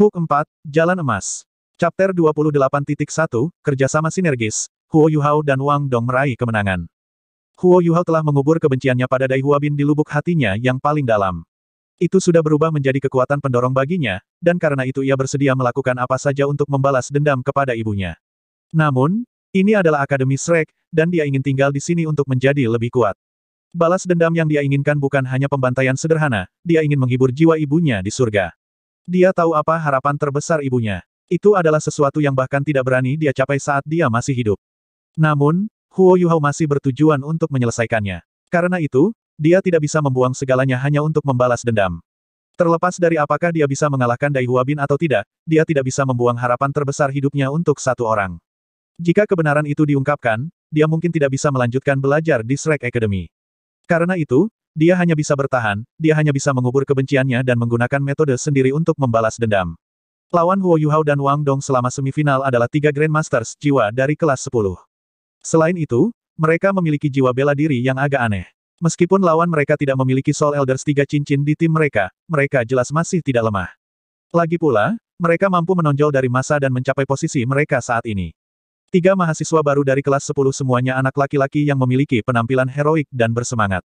Book 4, Jalan Emas. Chapter 28.1, Kerjasama Sinergis, Huo Yuhao dan Wang Dong meraih kemenangan. Huo Yuhao telah mengubur kebenciannya pada Dai Huabin di lubuk hatinya yang paling dalam. Itu sudah berubah menjadi kekuatan pendorong baginya, dan karena itu ia bersedia melakukan apa saja untuk membalas dendam kepada ibunya. Namun, ini adalah Akademi Shrek, dan dia ingin tinggal di sini untuk menjadi lebih kuat. Balas dendam yang dia inginkan bukan hanya pembantaian sederhana, dia ingin menghibur jiwa ibunya di surga. Dia tahu apa harapan terbesar ibunya. Itu adalah sesuatu yang bahkan tidak berani dia capai saat dia masih hidup. Namun, Huo Yuhao masih bertujuan untuk menyelesaikannya. Karena itu, dia tidak bisa membuang segalanya hanya untuk membalas dendam. Terlepas dari apakah dia bisa mengalahkan Dai Huabin atau tidak, dia tidak bisa membuang harapan terbesar hidupnya untuk satu orang. Jika kebenaran itu diungkapkan, dia mungkin tidak bisa melanjutkan belajar di Shrek Academy. Karena itu, dia hanya bisa bertahan, dia hanya bisa mengubur kebenciannya dan menggunakan metode sendiri untuk membalas dendam. Lawan Huo Yuhao dan Wang Dong selama semifinal adalah tiga Grandmasters jiwa dari kelas 10. Selain itu, mereka memiliki jiwa bela diri yang agak aneh. Meskipun lawan mereka tidak memiliki Soul Elders tiga cincin di tim mereka, mereka jelas masih tidak lemah. Lagi pula, mereka mampu menonjol dari masa dan mencapai posisi mereka saat ini. Tiga mahasiswa baru dari kelas 10 semuanya anak laki-laki yang memiliki penampilan heroik dan bersemangat.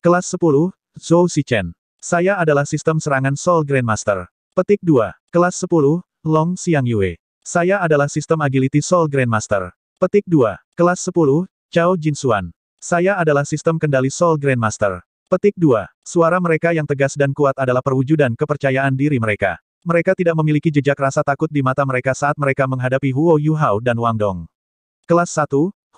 Kelas 10, Zhou Xichen. Saya adalah sistem serangan Soul Grandmaster. Petik 2. Kelas 10, Long Xiang Yue. Saya adalah sistem agility Soul Grandmaster. Petik 2. Kelas 10, Jin Jinsuan. Saya adalah sistem kendali Soul Grandmaster. Petik 2. Suara mereka yang tegas dan kuat adalah perwujudan kepercayaan diri mereka. Mereka tidak memiliki jejak rasa takut di mata mereka saat mereka menghadapi Huo Yuhao dan Wang Dong. Kelas 1,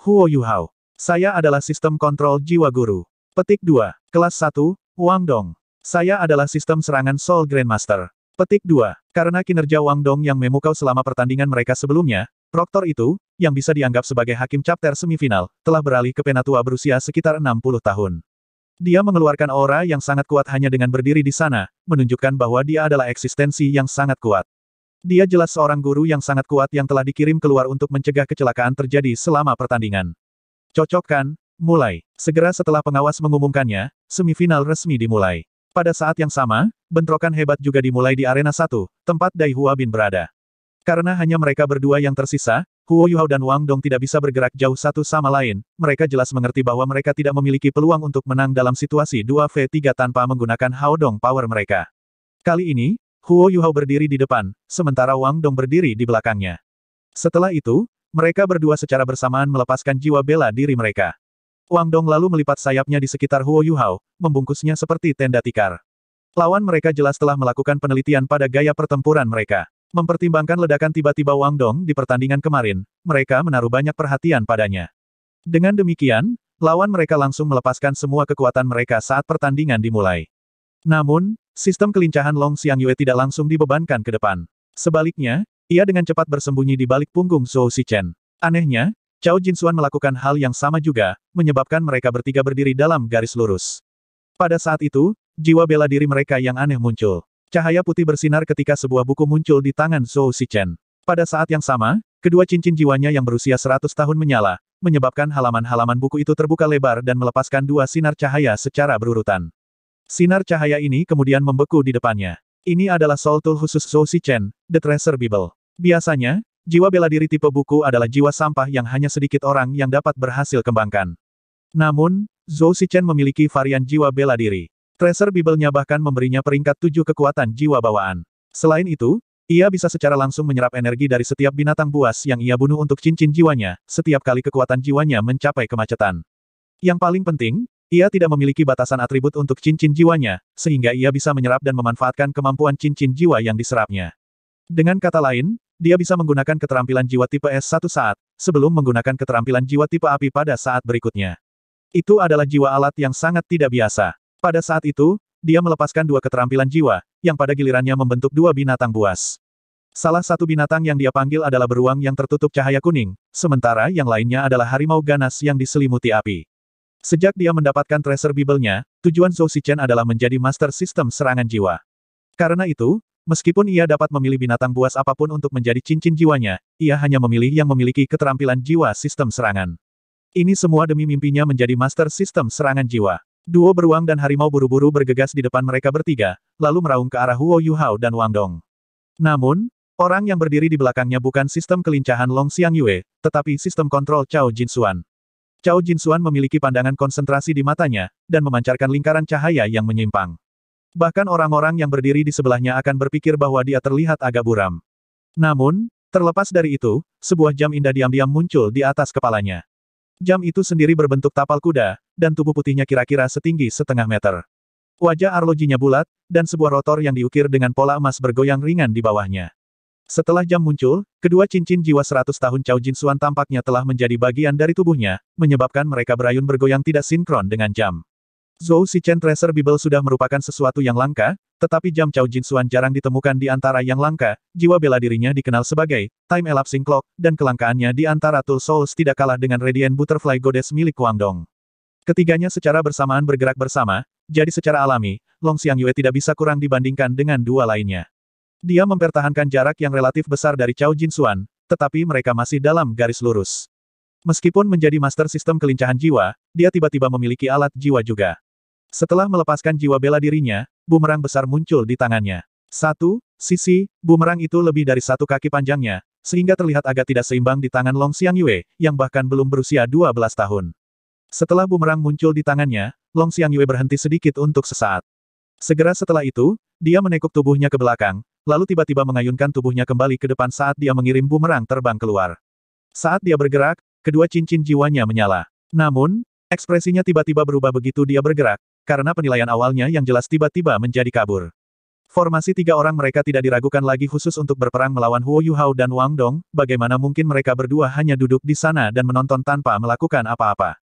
Huo Yuhao. Saya adalah sistem kontrol jiwa guru. Petik 2. Kelas 1, Wang Dong. Saya adalah sistem serangan Soul Grandmaster. Petik 2. Karena kinerja Wang Dong yang memukau selama pertandingan mereka sebelumnya, Proktor itu, yang bisa dianggap sebagai hakim chapter semifinal, telah beralih ke penatua berusia sekitar 60 tahun. Dia mengeluarkan aura yang sangat kuat hanya dengan berdiri di sana, menunjukkan bahwa dia adalah eksistensi yang sangat kuat. Dia jelas seorang guru yang sangat kuat yang telah dikirim keluar untuk mencegah kecelakaan terjadi selama pertandingan. Cocok kan? Mulai. Segera setelah pengawas mengumumkannya, semifinal resmi dimulai. Pada saat yang sama, bentrokan hebat juga dimulai di arena satu, tempat Dai Hua Bin berada. Karena hanya mereka berdua yang tersisa, Huo Yuhao dan Wang Dong tidak bisa bergerak jauh satu sama lain, mereka jelas mengerti bahwa mereka tidak memiliki peluang untuk menang dalam situasi 2v3 tanpa menggunakan Hao Dong power mereka. Kali ini, Huo Yuhao berdiri di depan, sementara Wang Dong berdiri di belakangnya. Setelah itu, mereka berdua secara bersamaan melepaskan jiwa bela diri mereka. Wang Dong lalu melipat sayapnya di sekitar Huo Yuhao, membungkusnya seperti tenda tikar. Lawan mereka jelas telah melakukan penelitian pada gaya pertempuran mereka. Mempertimbangkan ledakan tiba-tiba Wang Dong di pertandingan kemarin, mereka menaruh banyak perhatian padanya. Dengan demikian, lawan mereka langsung melepaskan semua kekuatan mereka saat pertandingan dimulai. Namun, sistem kelincahan Long Xiang Yue tidak langsung dibebankan ke depan. Sebaliknya, ia dengan cepat bersembunyi di balik punggung Zhou Xichen. Anehnya, Cao Jinsuan melakukan hal yang sama juga, menyebabkan mereka bertiga berdiri dalam garis lurus. Pada saat itu, jiwa bela diri mereka yang aneh muncul. Cahaya putih bersinar ketika sebuah buku muncul di tangan Zhou Xichen. Pada saat yang sama, kedua cincin jiwanya yang berusia 100 tahun menyala, menyebabkan halaman-halaman buku itu terbuka lebar dan melepaskan dua sinar cahaya secara berurutan. Sinar cahaya ini kemudian membeku di depannya. Ini adalah Soul Tool khusus Zhou Xichen, The Treasure Bible. Biasanya, Jiwa bela diri tipe buku adalah jiwa sampah yang hanya sedikit orang yang dapat berhasil kembangkan. Namun, Zhou Xichen memiliki varian jiwa bela diri. Tracer Bible-nya bahkan memberinya peringkat tujuh kekuatan jiwa bawaan. Selain itu, ia bisa secara langsung menyerap energi dari setiap binatang buas yang ia bunuh untuk cincin jiwanya, setiap kali kekuatan jiwanya mencapai kemacetan. Yang paling penting, ia tidak memiliki batasan atribut untuk cincin jiwanya, sehingga ia bisa menyerap dan memanfaatkan kemampuan cincin jiwa yang diserapnya. Dengan kata lain, dia bisa menggunakan keterampilan jiwa tipe S satu saat, sebelum menggunakan keterampilan jiwa tipe api pada saat berikutnya. Itu adalah jiwa alat yang sangat tidak biasa. Pada saat itu, dia melepaskan dua keterampilan jiwa, yang pada gilirannya membentuk dua binatang buas. Salah satu binatang yang dia panggil adalah beruang yang tertutup cahaya kuning, sementara yang lainnya adalah harimau ganas yang diselimuti api. Sejak dia mendapatkan tracer bibelnya, tujuan Zhou Xichen adalah menjadi master sistem serangan jiwa. Karena itu, Meskipun ia dapat memilih binatang buas apapun untuk menjadi cincin jiwanya, ia hanya memilih yang memiliki keterampilan jiwa sistem serangan. Ini semua demi mimpinya menjadi master sistem serangan jiwa. Duo beruang dan harimau buru-buru bergegas di depan mereka bertiga, lalu meraung ke arah Huo Yuhao dan Wang Dong. Namun, orang yang berdiri di belakangnya bukan sistem kelincahan Long Xiang Yue, tetapi sistem kontrol Cao Suan. Cao Suan memiliki pandangan konsentrasi di matanya, dan memancarkan lingkaran cahaya yang menyimpang. Bahkan orang-orang yang berdiri di sebelahnya akan berpikir bahwa dia terlihat agak buram. Namun, terlepas dari itu, sebuah jam indah diam-diam muncul di atas kepalanya. Jam itu sendiri berbentuk tapal kuda, dan tubuh putihnya kira-kira setinggi setengah meter. Wajah arlojinya bulat, dan sebuah rotor yang diukir dengan pola emas bergoyang ringan di bawahnya. Setelah jam muncul, kedua cincin jiwa seratus tahun Cao Jin Suan tampaknya telah menjadi bagian dari tubuhnya, menyebabkan mereka berayun bergoyang tidak sinkron dengan jam. Zhou Xichen Treasure Bible sudah merupakan sesuatu yang langka, tetapi jam Chao Jin Suan jarang ditemukan di antara yang langka, jiwa bela dirinya dikenal sebagai Time Elapsing Clock, dan kelangkaannya di antara Two Souls tidak kalah dengan Radiant Butterfly Goddess milik Wang Dong. Ketiganya secara bersamaan bergerak bersama, jadi secara alami, Long Xiang Yue tidak bisa kurang dibandingkan dengan dua lainnya. Dia mempertahankan jarak yang relatif besar dari Chao Jin Suan, tetapi mereka masih dalam garis lurus. Meskipun menjadi master sistem kelincahan jiwa, dia tiba-tiba memiliki alat jiwa juga. Setelah melepaskan jiwa bela dirinya, bumerang besar muncul di tangannya. Satu, sisi, bumerang itu lebih dari satu kaki panjangnya, sehingga terlihat agak tidak seimbang di tangan Long Xiang Yue, yang bahkan belum berusia 12 tahun. Setelah bumerang muncul di tangannya, Long Xiang Yue berhenti sedikit untuk sesaat. Segera setelah itu, dia menekuk tubuhnya ke belakang, lalu tiba-tiba mengayunkan tubuhnya kembali ke depan saat dia mengirim bumerang terbang keluar. Saat dia bergerak, Kedua cincin jiwanya menyala. Namun, ekspresinya tiba-tiba berubah begitu dia bergerak, karena penilaian awalnya yang jelas tiba-tiba menjadi kabur. Formasi tiga orang mereka tidak diragukan lagi khusus untuk berperang melawan Huo Yuhao dan Wang Dong, bagaimana mungkin mereka berdua hanya duduk di sana dan menonton tanpa melakukan apa-apa.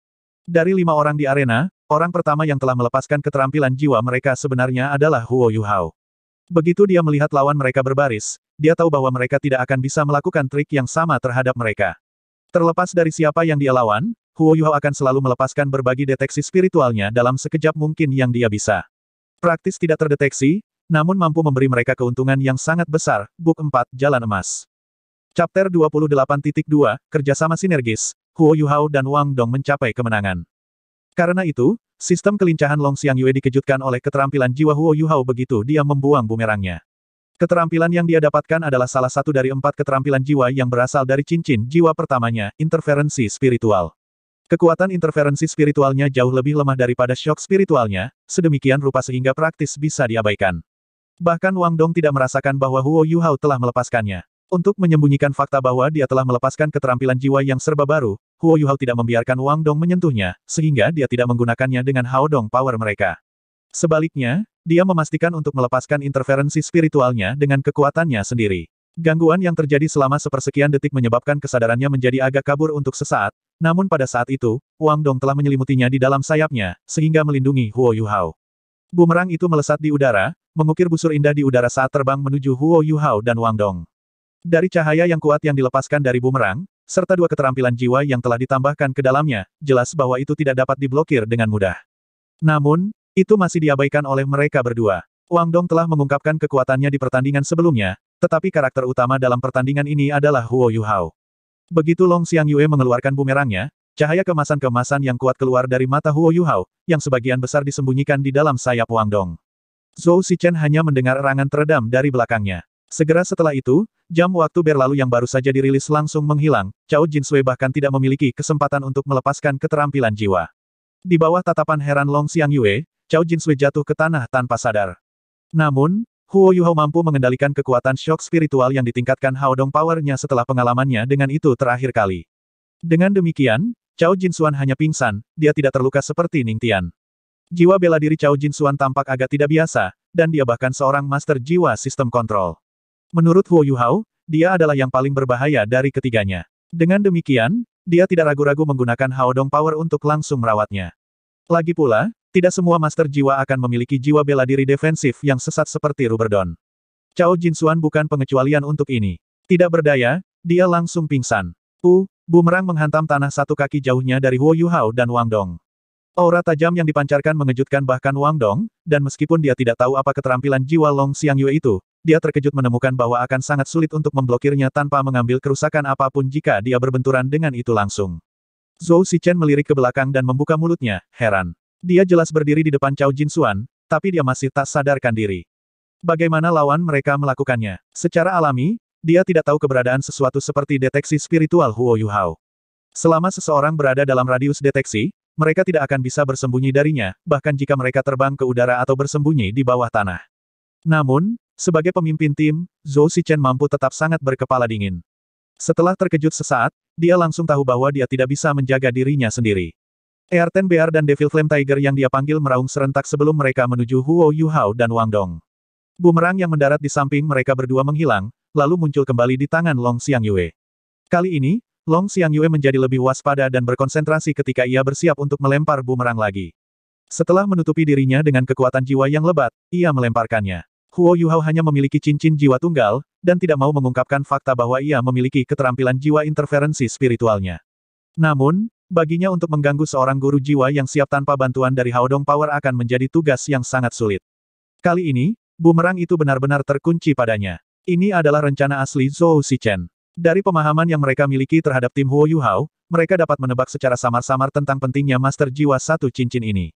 Dari lima orang di arena, orang pertama yang telah melepaskan keterampilan jiwa mereka sebenarnya adalah Huo Yuhao. Begitu dia melihat lawan mereka berbaris, dia tahu bahwa mereka tidak akan bisa melakukan trik yang sama terhadap mereka. Terlepas dari siapa yang dia lawan, Huo Yuhao akan selalu melepaskan berbagi deteksi spiritualnya dalam sekejap mungkin yang dia bisa. Praktis tidak terdeteksi, namun mampu memberi mereka keuntungan yang sangat besar, Buk 4, Jalan Emas. Chapter 28.2, Kerjasama Sinergis, Huo Yuhao dan Wang Dong mencapai kemenangan. Karena itu, sistem kelincahan Long Xiang Yue dikejutkan oleh keterampilan jiwa Huo Yuhao begitu dia membuang bumerangnya. Keterampilan yang dia dapatkan adalah salah satu dari empat keterampilan jiwa yang berasal dari cincin jiwa pertamanya, interferensi spiritual. Kekuatan interferensi spiritualnya jauh lebih lemah daripada shock spiritualnya, sedemikian rupa sehingga praktis bisa diabaikan. Bahkan Wang Dong tidak merasakan bahwa Huo Yuhao telah melepaskannya. Untuk menyembunyikan fakta bahwa dia telah melepaskan keterampilan jiwa yang serba baru, Huo Yuhao tidak membiarkan Wang Dong menyentuhnya, sehingga dia tidak menggunakannya dengan Hao Dong power mereka. Sebaliknya, dia memastikan untuk melepaskan interferensi spiritualnya dengan kekuatannya sendiri. Gangguan yang terjadi selama sepersekian detik menyebabkan kesadarannya menjadi agak kabur untuk sesaat, namun pada saat itu, Wang Dong telah menyelimutinya di dalam sayapnya, sehingga melindungi Huo Yuhao. Bumerang itu melesat di udara, mengukir busur indah di udara saat terbang menuju Huo Yuhao dan Wang Dong. Dari cahaya yang kuat yang dilepaskan dari bumerang, serta dua keterampilan jiwa yang telah ditambahkan ke dalamnya, jelas bahwa itu tidak dapat diblokir dengan mudah. Namun, itu masih diabaikan oleh mereka berdua. Wang Dong telah mengungkapkan kekuatannya di pertandingan sebelumnya, tetapi karakter utama dalam pertandingan ini adalah Huo Yuhao. Begitu Long Xiang Yue mengeluarkan bumerangnya, cahaya kemasan-kemasan yang kuat keluar dari mata Huo Yuhao, yang sebagian besar disembunyikan di dalam sayap Wang Dong. Zhou Xichen hanya mendengar erangan teredam dari belakangnya. Segera setelah itu, jam waktu berlalu yang baru saja dirilis langsung menghilang, Cao Jin Sui bahkan tidak memiliki kesempatan untuk melepaskan keterampilan jiwa. Di bawah tatapan heran Long Xiang Yue, Cao Jinsui jatuh ke tanah tanpa sadar. Namun, Huo Yuhao mampu mengendalikan kekuatan shock spiritual yang ditingkatkan Haodong powernya setelah pengalamannya dengan itu terakhir kali. Dengan demikian, Cao Jinsuan hanya pingsan, dia tidak terluka seperti Ning Tian. Jiwa bela diri Cao Jinsuan tampak agak tidak biasa, dan dia bahkan seorang master jiwa sistem kontrol. Menurut Huo Yuhao, dia adalah yang paling berbahaya dari ketiganya. Dengan demikian, dia tidak ragu-ragu menggunakan Haodong Power untuk langsung merawatnya. Lagi pula, tidak semua master jiwa akan memiliki jiwa bela diri defensif yang sesat seperti Ruberdon. Cao Jinsuan bukan pengecualian untuk ini. Tidak berdaya, dia langsung pingsan. U, bumerang menghantam tanah satu kaki jauhnya dari Huo Yuhao dan Wang Dong. Aura tajam yang dipancarkan mengejutkan bahkan Wang Dong, dan meskipun dia tidak tahu apa keterampilan jiwa Long Xiang Yue itu, dia terkejut menemukan bahwa akan sangat sulit untuk memblokirnya tanpa mengambil kerusakan apapun jika dia berbenturan dengan itu langsung. Zhou Xichen melirik ke belakang dan membuka mulutnya, heran. Dia jelas berdiri di depan Cao Jin Suan, tapi dia masih tak sadarkan diri. Bagaimana lawan mereka melakukannya? Secara alami, dia tidak tahu keberadaan sesuatu seperti deteksi spiritual Huo Yuhao. Selama seseorang berada dalam radius deteksi, mereka tidak akan bisa bersembunyi darinya, bahkan jika mereka terbang ke udara atau bersembunyi di bawah tanah. Namun, sebagai pemimpin tim, Zhou Xichen mampu tetap sangat berkepala dingin. Setelah terkejut sesaat, dia langsung tahu bahwa dia tidak bisa menjaga dirinya sendiri. Earthen Bear dan Devil Flame Tiger yang dia panggil meraung serentak sebelum mereka menuju Huo Yuhao dan Wang Dong. Bumerang yang mendarat di samping mereka berdua menghilang, lalu muncul kembali di tangan Long Xiang Yue. Kali ini, Long Xiang Yue menjadi lebih waspada dan berkonsentrasi ketika ia bersiap untuk melempar bumerang lagi. Setelah menutupi dirinya dengan kekuatan jiwa yang lebat, ia melemparkannya. Huo Yuhao hanya memiliki cincin jiwa tunggal, dan tidak mau mengungkapkan fakta bahwa ia memiliki keterampilan jiwa interferensi spiritualnya. Namun, Baginya untuk mengganggu seorang guru jiwa yang siap tanpa bantuan dari Haodong Power akan menjadi tugas yang sangat sulit. Kali ini, bumerang itu benar-benar terkunci padanya. Ini adalah rencana asli Zhou Xichen. Dari pemahaman yang mereka miliki terhadap tim Huo Yuhao, mereka dapat menebak secara samar-samar tentang pentingnya Master Jiwa satu cincin ini.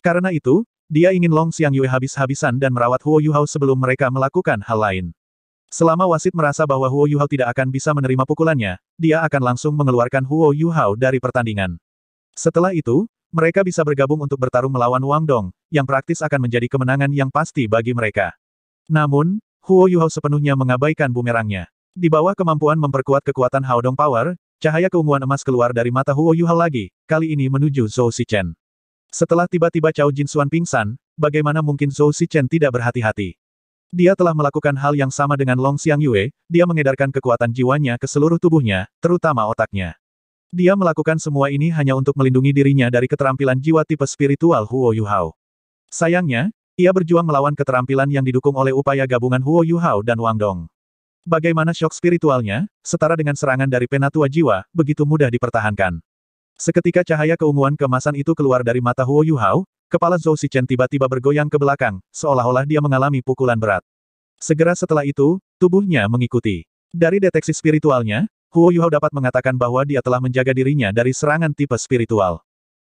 Karena itu, dia ingin Long Xiang Yue habis-habisan dan merawat Huo Yuhao sebelum mereka melakukan hal lain. Selama wasit merasa bahwa Huo Yuhao tidak akan bisa menerima pukulannya, dia akan langsung mengeluarkan Huo Yuhao dari pertandingan. Setelah itu, mereka bisa bergabung untuk bertarung melawan Wang Dong, yang praktis akan menjadi kemenangan yang pasti bagi mereka. Namun, Huo Yuhao sepenuhnya mengabaikan bumerangnya. Di bawah kemampuan memperkuat kekuatan Hao Dong Power, cahaya keunguan emas keluar dari mata Huo Yuhao lagi, kali ini menuju Zhou Xichen. Setelah tiba-tiba Cao Jin Xuan pingsan, bagaimana mungkin Zhou Xichen tidak berhati-hati? Dia telah melakukan hal yang sama dengan Long Xiang Yue, dia mengedarkan kekuatan jiwanya ke seluruh tubuhnya, terutama otaknya. Dia melakukan semua ini hanya untuk melindungi dirinya dari keterampilan jiwa tipe spiritual Huo Yuhao. Sayangnya, ia berjuang melawan keterampilan yang didukung oleh upaya gabungan Huo Yuhao dan Wang Dong. Bagaimana shock spiritualnya, setara dengan serangan dari penatua jiwa, begitu mudah dipertahankan. Seketika cahaya keunguan kemasan itu keluar dari mata Huo Yuhao, Kepala Zhou Xichen tiba-tiba bergoyang ke belakang, seolah-olah dia mengalami pukulan berat. Segera setelah itu, tubuhnya mengikuti. Dari deteksi spiritualnya, Huo Yuhao dapat mengatakan bahwa dia telah menjaga dirinya dari serangan tipe spiritual.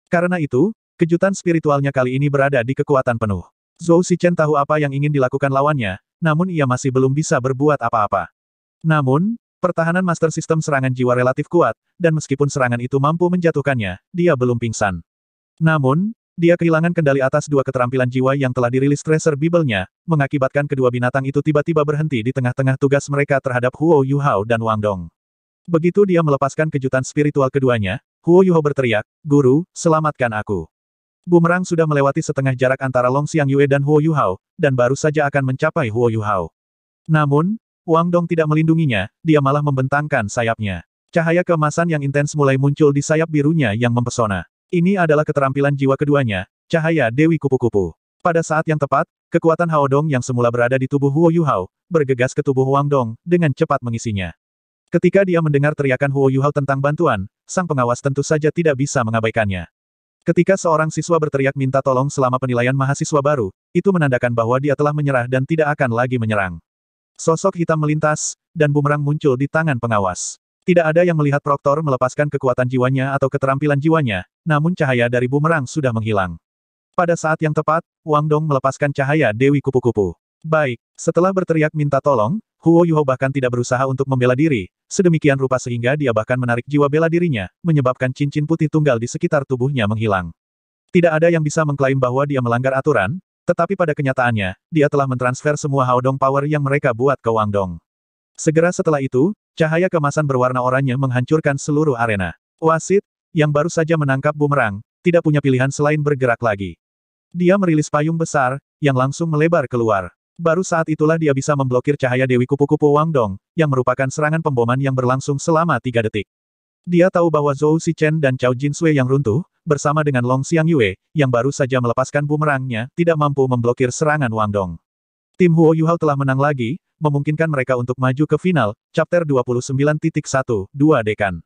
Karena itu, kejutan spiritualnya kali ini berada di kekuatan penuh. Zhou Xichen tahu apa yang ingin dilakukan lawannya, namun ia masih belum bisa berbuat apa-apa. Namun, Pertahanan Master sistem serangan jiwa relatif kuat, dan meskipun serangan itu mampu menjatuhkannya, dia belum pingsan. Namun, dia kehilangan kendali atas dua keterampilan jiwa yang telah dirilis tracer Bible-nya, mengakibatkan kedua binatang itu tiba-tiba berhenti di tengah-tengah tugas mereka terhadap Huo Yuhao dan Wang Dong. Begitu dia melepaskan kejutan spiritual keduanya, Huo Yuhao berteriak, Guru, selamatkan aku. Bumerang sudah melewati setengah jarak antara Long Xiang Yue dan Huo Yuhao, dan baru saja akan mencapai Huo Yuhao. Namun, Wang Dong tidak melindunginya, dia malah membentangkan sayapnya. Cahaya kemasan yang intens mulai muncul di sayap birunya yang mempesona. Ini adalah keterampilan jiwa keduanya, cahaya Dewi Kupu-Kupu. Pada saat yang tepat, kekuatan Haodong yang semula berada di tubuh Huo Yuhao, bergegas ke tubuh Wang Dong, dengan cepat mengisinya. Ketika dia mendengar teriakan Huo Yuhao tentang bantuan, sang pengawas tentu saja tidak bisa mengabaikannya. Ketika seorang siswa berteriak minta tolong selama penilaian mahasiswa baru, itu menandakan bahwa dia telah menyerah dan tidak akan lagi menyerang. Sosok hitam melintas, dan bumerang muncul di tangan pengawas. Tidak ada yang melihat Proktor melepaskan kekuatan jiwanya atau keterampilan jiwanya, namun cahaya dari bumerang sudah menghilang. Pada saat yang tepat, Wang Dong melepaskan cahaya Dewi Kupu-Kupu. Baik, setelah berteriak minta tolong, Huo Yuho bahkan tidak berusaha untuk membela diri, sedemikian rupa sehingga dia bahkan menarik jiwa bela dirinya, menyebabkan cincin putih tunggal di sekitar tubuhnya menghilang. Tidak ada yang bisa mengklaim bahwa dia melanggar aturan, tetapi pada kenyataannya, dia telah mentransfer semua Haodong Power yang mereka buat ke Wang Dong. Segera setelah itu, cahaya kemasan berwarna oranye menghancurkan seluruh arena. Wasit, yang baru saja menangkap bumerang, tidak punya pilihan selain bergerak lagi. Dia merilis payung besar, yang langsung melebar keluar. Baru saat itulah dia bisa memblokir cahaya Dewi Kupu-Kupu Wang Dong, yang merupakan serangan pemboman yang berlangsung selama tiga detik. Dia tahu bahwa Zhou Xichen dan Cao Jinsui yang runtuh, bersama dengan Long Xiang Yue, yang baru saja melepaskan bumerangnya, tidak mampu memblokir serangan Wang Dong. Tim Huo Yuhao telah menang lagi, memungkinkan mereka untuk maju ke final, Chapter 29.1, 2 Dekan.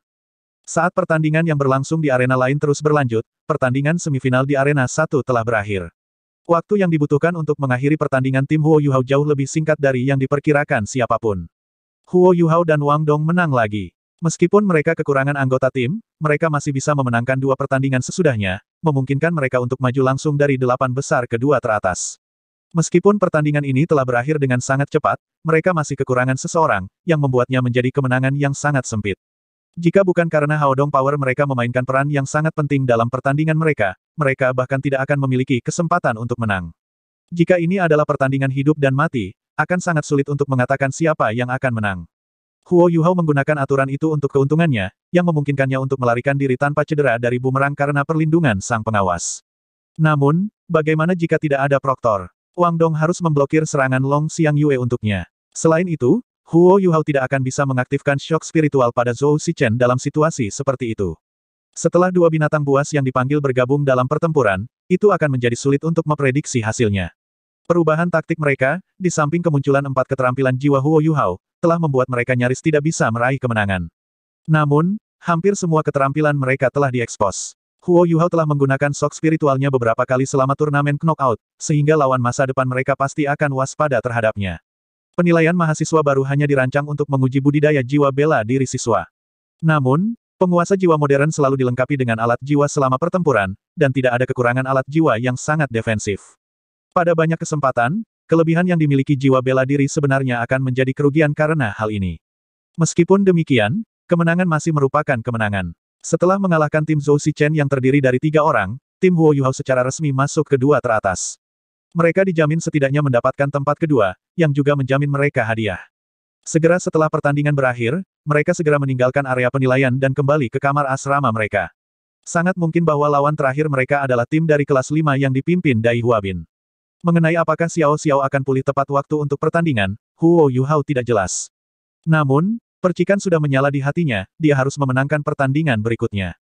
Saat pertandingan yang berlangsung di arena lain terus berlanjut, pertandingan semifinal di arena 1 telah berakhir. Waktu yang dibutuhkan untuk mengakhiri pertandingan tim Huo Yuhao jauh lebih singkat dari yang diperkirakan siapapun. Huo Yuhao dan Wang Dong menang lagi. Meskipun mereka kekurangan anggota tim, mereka masih bisa memenangkan dua pertandingan sesudahnya, memungkinkan mereka untuk maju langsung dari delapan besar kedua teratas. Meskipun pertandingan ini telah berakhir dengan sangat cepat, mereka masih kekurangan seseorang, yang membuatnya menjadi kemenangan yang sangat sempit. Jika bukan karena Haodong Power mereka memainkan peran yang sangat penting dalam pertandingan mereka, mereka bahkan tidak akan memiliki kesempatan untuk menang. Jika ini adalah pertandingan hidup dan mati, akan sangat sulit untuk mengatakan siapa yang akan menang. Huo Yuhao menggunakan aturan itu untuk keuntungannya, yang memungkinkannya untuk melarikan diri tanpa cedera dari bumerang karena perlindungan sang pengawas. Namun, bagaimana jika tidak ada proktor? Wang Dong harus memblokir serangan Long Xiang Yue untuknya. Selain itu, Huo Yuhao tidak akan bisa mengaktifkan shock spiritual pada Zhou Xichen dalam situasi seperti itu. Setelah dua binatang buas yang dipanggil bergabung dalam pertempuran, itu akan menjadi sulit untuk memprediksi hasilnya. Perubahan taktik mereka, di samping kemunculan empat keterampilan jiwa Huo Yuhao, telah membuat mereka nyaris tidak bisa meraih kemenangan. Namun, hampir semua keterampilan mereka telah diekspos. Huo Yuhao telah menggunakan sok spiritualnya beberapa kali selama turnamen knockout, sehingga lawan masa depan mereka pasti akan waspada terhadapnya. Penilaian mahasiswa baru hanya dirancang untuk menguji budidaya jiwa bela diri siswa. Namun, penguasa jiwa modern selalu dilengkapi dengan alat jiwa selama pertempuran, dan tidak ada kekurangan alat jiwa yang sangat defensif. Pada banyak kesempatan, kelebihan yang dimiliki jiwa bela diri sebenarnya akan menjadi kerugian karena hal ini. Meskipun demikian, kemenangan masih merupakan kemenangan. Setelah mengalahkan tim Zhou Xichen yang terdiri dari tiga orang, tim Huo Yuhao secara resmi masuk ke dua teratas. Mereka dijamin setidaknya mendapatkan tempat kedua, yang juga menjamin mereka hadiah. Segera setelah pertandingan berakhir, mereka segera meninggalkan area penilaian dan kembali ke kamar asrama mereka. Sangat mungkin bahwa lawan terakhir mereka adalah tim dari kelas 5 yang dipimpin Dai Huabin. Mengenai apakah Xiao Xiao akan pulih tepat waktu untuk pertandingan, Huo Yuhao tidak jelas. Namun, Percikan sudah menyala di hatinya, dia harus memenangkan pertandingan berikutnya.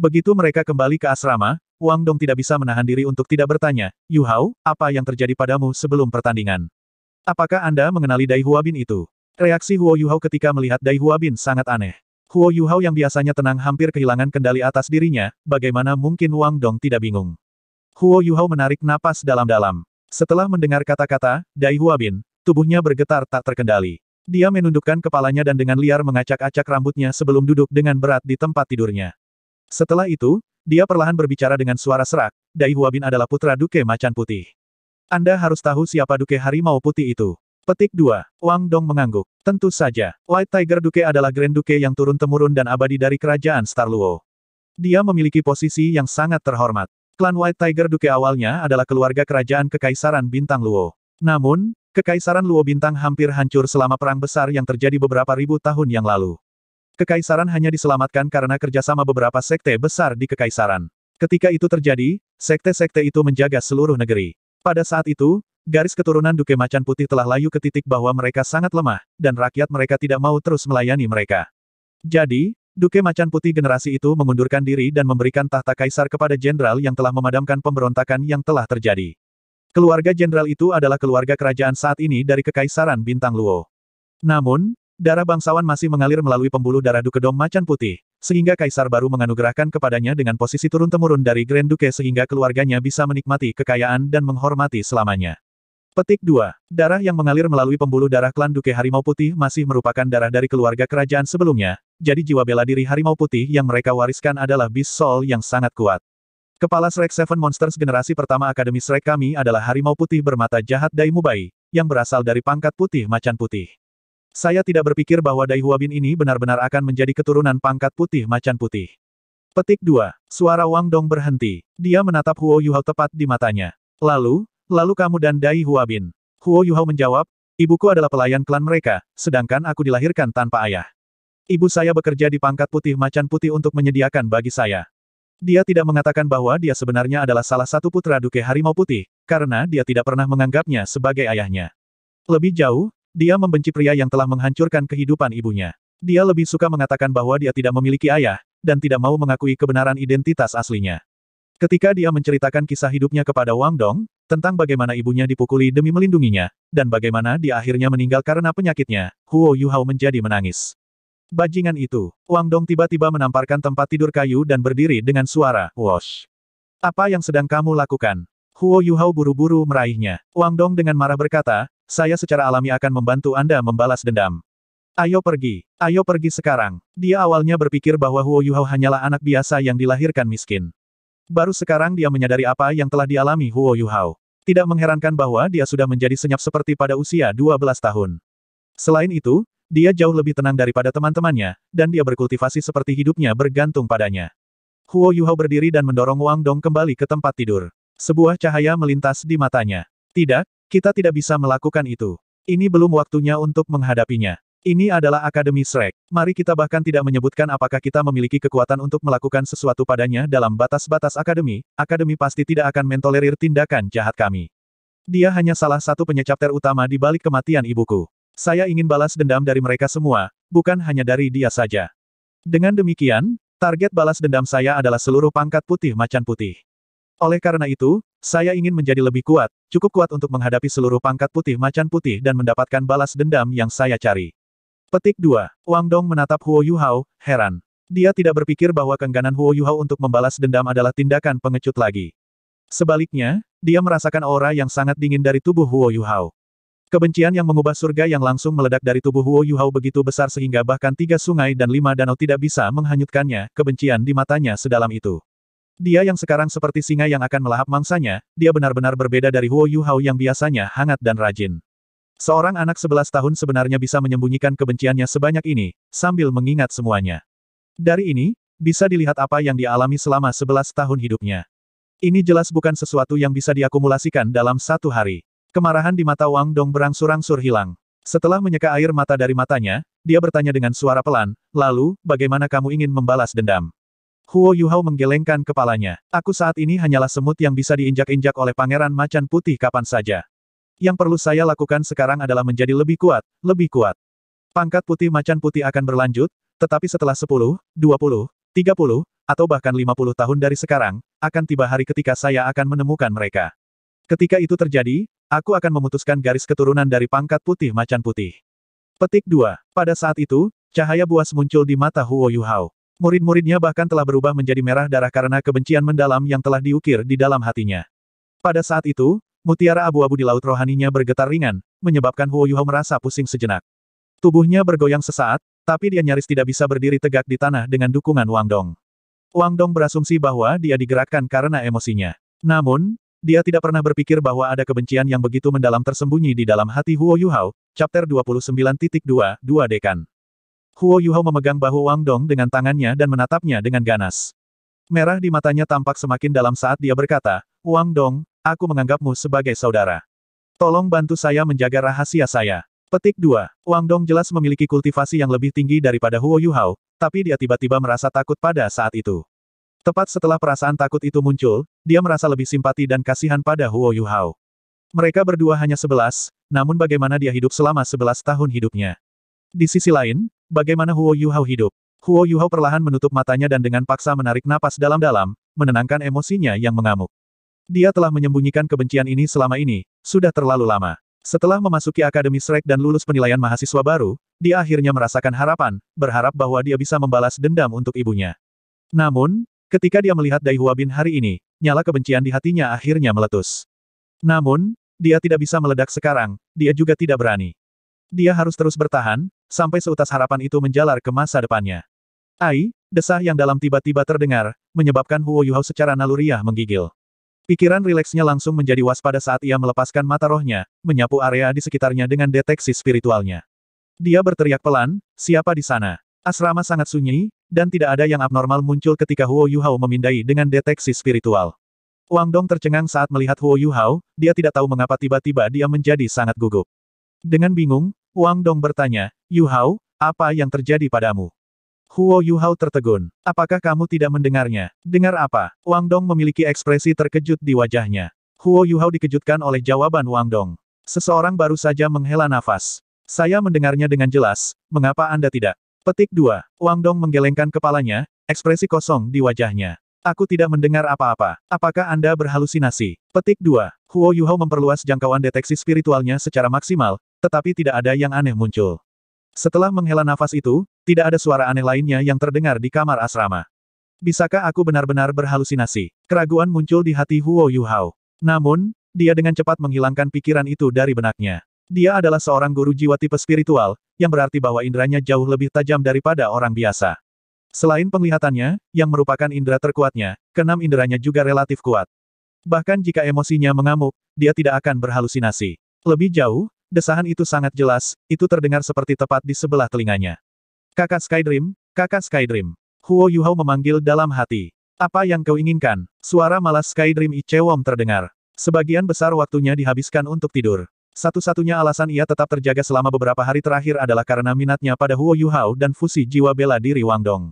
Begitu mereka kembali ke asrama, Wang Dong tidak bisa menahan diri untuk tidak bertanya, Yu Hao, apa yang terjadi padamu sebelum pertandingan? Apakah Anda mengenali Dai Huabin itu? Reaksi Huo Yu Hao ketika melihat Dai Huabin sangat aneh. Huo Yu Hao yang biasanya tenang hampir kehilangan kendali atas dirinya, bagaimana mungkin Wang Dong tidak bingung. Huo Yu Hao menarik napas dalam-dalam. Setelah mendengar kata-kata, Dai Huabin, tubuhnya bergetar tak terkendali. Dia menundukkan kepalanya dan dengan liar mengacak-acak rambutnya sebelum duduk dengan berat di tempat tidurnya. Setelah itu, dia perlahan berbicara dengan suara serak, Dai Huabin adalah putra Duke Macan Putih. Anda harus tahu siapa Duke Harimau Putih itu. Petik 2. Wang Dong mengangguk. Tentu saja, White Tiger Duke adalah Grand Duke yang turun-temurun dan abadi dari kerajaan Star Luo. Dia memiliki posisi yang sangat terhormat. Klan White Tiger Duke awalnya adalah keluarga kerajaan Kekaisaran Bintang Luo. Namun, Kekaisaran Luo Bintang hampir hancur selama perang besar yang terjadi beberapa ribu tahun yang lalu. Kekaisaran hanya diselamatkan karena kerjasama beberapa sekte besar di kekaisaran. Ketika itu terjadi, sekte-sekte itu menjaga seluruh negeri. Pada saat itu, garis keturunan Duke Macan Putih telah layu ke titik bahwa mereka sangat lemah, dan rakyat mereka tidak mau terus melayani mereka. Jadi, Duke Macan Putih generasi itu mengundurkan diri dan memberikan tahta kaisar kepada jenderal yang telah memadamkan pemberontakan yang telah terjadi. Keluarga jenderal itu adalah keluarga kerajaan saat ini dari Kekaisaran Bintang Luo. Namun, darah bangsawan masih mengalir melalui pembuluh darah Dukedom Macan Putih, sehingga Kaisar baru menganugerahkan kepadanya dengan posisi turun-temurun dari Grand Duke sehingga keluarganya bisa menikmati kekayaan dan menghormati selamanya. Petik 2. Darah yang mengalir melalui pembuluh darah klan Duke Harimau Putih masih merupakan darah dari keluarga kerajaan sebelumnya, jadi jiwa bela diri Harimau Putih yang mereka wariskan adalah bisol sol yang sangat kuat. Kepala Shrek Seven Monsters generasi pertama Akademi Shrek kami adalah harimau putih bermata jahat Daimubai, yang berasal dari pangkat putih macan putih. Saya tidak berpikir bahwa Dai Huabin ini benar-benar akan menjadi keturunan pangkat putih macan putih. Petik 2. Suara Wang Dong berhenti. Dia menatap Huo Yuhao tepat di matanya. Lalu, lalu kamu dan Dai Huabin. Huo Yuhao menjawab, ibuku adalah pelayan klan mereka, sedangkan aku dilahirkan tanpa ayah. Ibu saya bekerja di pangkat putih macan putih untuk menyediakan bagi saya. Dia tidak mengatakan bahwa dia sebenarnya adalah salah satu putra Duke Harimau Putih, karena dia tidak pernah menganggapnya sebagai ayahnya. Lebih jauh, dia membenci pria yang telah menghancurkan kehidupan ibunya. Dia lebih suka mengatakan bahwa dia tidak memiliki ayah, dan tidak mau mengakui kebenaran identitas aslinya. Ketika dia menceritakan kisah hidupnya kepada Wang Dong, tentang bagaimana ibunya dipukuli demi melindunginya, dan bagaimana dia akhirnya meninggal karena penyakitnya, Huo Yuhao menjadi menangis. Bajingan itu, Wang Dong tiba-tiba menamparkan tempat tidur kayu dan berdiri dengan suara, Wash. Apa yang sedang kamu lakukan? Huo Yuhao buru-buru meraihnya. Wang Dong dengan marah berkata, saya secara alami akan membantu Anda membalas dendam. Ayo pergi, ayo pergi sekarang. Dia awalnya berpikir bahwa Huo Yuhao hanyalah anak biasa yang dilahirkan miskin. Baru sekarang dia menyadari apa yang telah dialami Huo Yuhao. Tidak mengherankan bahwa dia sudah menjadi senyap seperti pada usia 12 tahun. Selain itu, dia jauh lebih tenang daripada teman-temannya, dan dia berkultivasi seperti hidupnya bergantung padanya. Huo Yuhao berdiri dan mendorong Wang Dong kembali ke tempat tidur. Sebuah cahaya melintas di matanya. Tidak, kita tidak bisa melakukan itu. Ini belum waktunya untuk menghadapinya. Ini adalah Akademi Shrek. Mari kita bahkan tidak menyebutkan apakah kita memiliki kekuatan untuk melakukan sesuatu padanya dalam batas-batas Akademi, Akademi pasti tidak akan mentolerir tindakan jahat kami. Dia hanya salah satu penyecap terutama di balik kematian ibuku. Saya ingin balas dendam dari mereka semua, bukan hanya dari dia saja. Dengan demikian, target balas dendam saya adalah seluruh pangkat putih macan putih. Oleh karena itu, saya ingin menjadi lebih kuat, cukup kuat untuk menghadapi seluruh pangkat putih macan putih dan mendapatkan balas dendam yang saya cari. Petik 2. Wang Dong menatap Huo Yuhao, heran. Dia tidak berpikir bahwa keengganan Huo Yuhao untuk membalas dendam adalah tindakan pengecut lagi. Sebaliknya, dia merasakan aura yang sangat dingin dari tubuh Huo Yuhao. Kebencian yang mengubah surga yang langsung meledak dari tubuh Huo Yuhao begitu besar sehingga bahkan tiga sungai dan lima danau tidak bisa menghanyutkannya, kebencian di matanya sedalam itu. Dia yang sekarang seperti singa yang akan melahap mangsanya, dia benar-benar berbeda dari Huo Yuhao yang biasanya hangat dan rajin. Seorang anak sebelas tahun sebenarnya bisa menyembunyikan kebenciannya sebanyak ini, sambil mengingat semuanya. Dari ini, bisa dilihat apa yang dialami selama sebelas tahun hidupnya. Ini jelas bukan sesuatu yang bisa diakumulasikan dalam satu hari. Kemarahan di mata Wang Dong berangsur-angsur hilang. Setelah menyeka air mata dari matanya, dia bertanya dengan suara pelan, lalu, bagaimana kamu ingin membalas dendam? Huo Yuhao menggelengkan kepalanya. Aku saat ini hanyalah semut yang bisa diinjak-injak oleh pangeran macan putih kapan saja. Yang perlu saya lakukan sekarang adalah menjadi lebih kuat, lebih kuat. Pangkat putih macan putih akan berlanjut, tetapi setelah 10, 20, 30, atau bahkan 50 tahun dari sekarang, akan tiba hari ketika saya akan menemukan mereka. Ketika itu terjadi, Aku akan memutuskan garis keturunan dari pangkat putih macan putih. Petik 2. Pada saat itu, cahaya buas muncul di mata Huo Yuhao. Murid-muridnya bahkan telah berubah menjadi merah darah karena kebencian mendalam yang telah diukir di dalam hatinya. Pada saat itu, mutiara abu-abu di laut rohaninya bergetar ringan, menyebabkan Huo Yuhao merasa pusing sejenak. Tubuhnya bergoyang sesaat, tapi dia nyaris tidak bisa berdiri tegak di tanah dengan dukungan Wang Dong. Wang Dong berasumsi bahwa dia digerakkan karena emosinya. Namun, dia tidak pernah berpikir bahwa ada kebencian yang begitu mendalam tersembunyi di dalam hati Huo Yuhao, chapter 29.2, 2 dekan. Huo Yuhao memegang bahu Wang Dong dengan tangannya dan menatapnya dengan ganas. Merah di matanya tampak semakin dalam saat dia berkata, Wang Dong, aku menganggapmu sebagai saudara. Tolong bantu saya menjaga rahasia saya. Petik 2. Wang Dong jelas memiliki kultivasi yang lebih tinggi daripada Huo Yuhao, tapi dia tiba-tiba merasa takut pada saat itu. Tepat setelah perasaan takut itu muncul, dia merasa lebih simpati dan kasihan pada Huo Yuhao. Mereka berdua hanya sebelas, namun bagaimana dia hidup selama sebelas tahun hidupnya. Di sisi lain, bagaimana Huo Yuhao hidup? Huo Yuhao perlahan menutup matanya dan dengan paksa menarik napas dalam-dalam, menenangkan emosinya yang mengamuk. Dia telah menyembunyikan kebencian ini selama ini, sudah terlalu lama. Setelah memasuki Akademi Shrek dan lulus penilaian mahasiswa baru, dia akhirnya merasakan harapan, berharap bahwa dia bisa membalas dendam untuk ibunya. Namun, Ketika dia melihat Hua Bin hari ini, nyala kebencian di hatinya akhirnya meletus. Namun, dia tidak bisa meledak sekarang, dia juga tidak berani. Dia harus terus bertahan, sampai seutas harapan itu menjalar ke masa depannya. Ai, desah yang dalam tiba-tiba terdengar, menyebabkan Huo Yuhao secara naluriah menggigil. Pikiran rileksnya langsung menjadi waspada saat ia melepaskan mata rohnya, menyapu area di sekitarnya dengan deteksi spiritualnya. Dia berteriak pelan, siapa di sana? Asrama sangat sunyi, dan tidak ada yang abnormal muncul ketika Huo Yuhao memindai dengan deteksi spiritual. Wang Dong tercengang saat melihat Huo Yuhao, dia tidak tahu mengapa tiba-tiba dia menjadi sangat gugup. Dengan bingung, Wang Dong bertanya, Yuhao, apa yang terjadi padamu? Huo Yuhao tertegun. Apakah kamu tidak mendengarnya? Dengar apa? Wang Dong memiliki ekspresi terkejut di wajahnya. Huo Yuhao dikejutkan oleh jawaban Wang Dong. Seseorang baru saja menghela nafas. Saya mendengarnya dengan jelas, mengapa Anda tidak? Petik 2. Wang Dong menggelengkan kepalanya, ekspresi kosong di wajahnya. Aku tidak mendengar apa-apa. Apakah Anda berhalusinasi? Petik 2. Huo Yuhao memperluas jangkauan deteksi spiritualnya secara maksimal, tetapi tidak ada yang aneh muncul. Setelah menghela nafas itu, tidak ada suara aneh lainnya yang terdengar di kamar asrama. Bisakah aku benar-benar berhalusinasi? Keraguan muncul di hati Huo Yuhao. Namun, dia dengan cepat menghilangkan pikiran itu dari benaknya. Dia adalah seorang guru jiwa tipe spiritual, yang berarti bahwa inderanya jauh lebih tajam daripada orang biasa. Selain penglihatannya, yang merupakan indera terkuatnya, keenam inderanya juga relatif kuat. Bahkan jika emosinya mengamuk, dia tidak akan berhalusinasi. Lebih jauh, desahan itu sangat jelas, itu terdengar seperti tepat di sebelah telinganya. Kakak Skydream, kakak Skydream. Huo Yuhao memanggil dalam hati. Apa yang kau inginkan? Suara malas Skydream Icewom terdengar. Sebagian besar waktunya dihabiskan untuk tidur. Satu-satunya alasan ia tetap terjaga selama beberapa hari terakhir adalah karena minatnya pada Huo Yuhao dan fusi jiwa bela diri Wang Dong.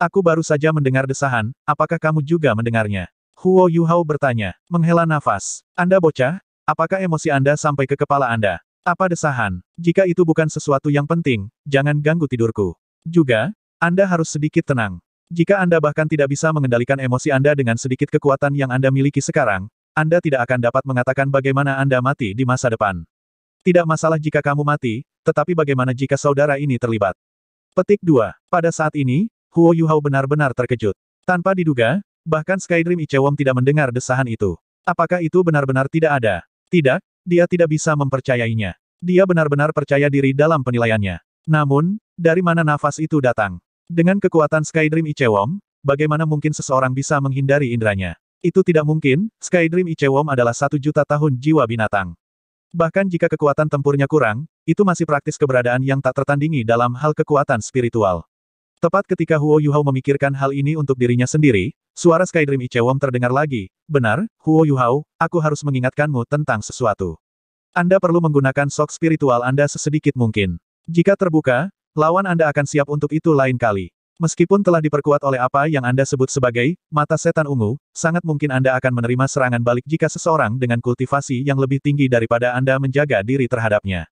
Aku baru saja mendengar desahan, apakah kamu juga mendengarnya? Huo Yuhao bertanya, menghela nafas. Anda bocah? Apakah emosi Anda sampai ke kepala Anda? Apa desahan? Jika itu bukan sesuatu yang penting, jangan ganggu tidurku. Juga, Anda harus sedikit tenang. Jika Anda bahkan tidak bisa mengendalikan emosi Anda dengan sedikit kekuatan yang Anda miliki sekarang, anda tidak akan dapat mengatakan bagaimana Anda mati di masa depan. Tidak masalah jika kamu mati, tetapi bagaimana jika saudara ini terlibat? Petik 2. Pada saat ini, Huo Yuhao benar-benar terkejut. Tanpa diduga, bahkan Skydream Icewom tidak mendengar desahan itu. Apakah itu benar-benar tidak ada? Tidak, dia tidak bisa mempercayainya. Dia benar-benar percaya diri dalam penilaiannya. Namun, dari mana nafas itu datang? Dengan kekuatan Skydream Icewom, bagaimana mungkin seseorang bisa menghindari indranya? Itu tidak mungkin, Skydream Icewom adalah satu juta tahun jiwa binatang. Bahkan jika kekuatan tempurnya kurang, itu masih praktis keberadaan yang tak tertandingi dalam hal kekuatan spiritual. Tepat ketika Huo Yuhao memikirkan hal ini untuk dirinya sendiri, suara Skydream Icewom terdengar lagi. Benar, Huo Yuhao, aku harus mengingatkanmu tentang sesuatu. Anda perlu menggunakan sok spiritual Anda sesedikit mungkin. Jika terbuka, lawan Anda akan siap untuk itu lain kali. Meskipun telah diperkuat oleh apa yang Anda sebut sebagai mata setan ungu, sangat mungkin Anda akan menerima serangan balik jika seseorang dengan kultivasi yang lebih tinggi daripada Anda menjaga diri terhadapnya.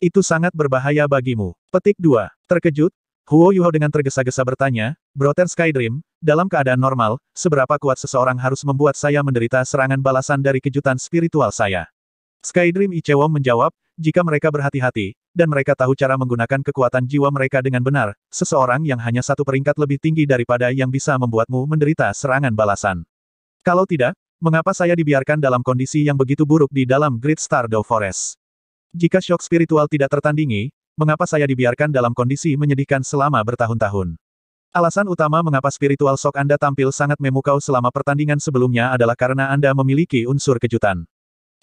Itu sangat berbahaya bagimu. Petik 2. Terkejut, Huo Yuho dengan tergesa-gesa bertanya, Broter Dream. dalam keadaan normal, seberapa kuat seseorang harus membuat saya menderita serangan balasan dari kejutan spiritual saya? Sky Dream Icewom menjawab, jika mereka berhati-hati, dan mereka tahu cara menggunakan kekuatan jiwa mereka dengan benar, seseorang yang hanya satu peringkat lebih tinggi daripada yang bisa membuatmu menderita serangan balasan. Kalau tidak, mengapa saya dibiarkan dalam kondisi yang begitu buruk di dalam Great Star Do Forest? Jika shock spiritual tidak tertandingi, mengapa saya dibiarkan dalam kondisi menyedihkan selama bertahun-tahun? Alasan utama mengapa spiritual shock Anda tampil sangat memukau selama pertandingan sebelumnya adalah karena Anda memiliki unsur kejutan.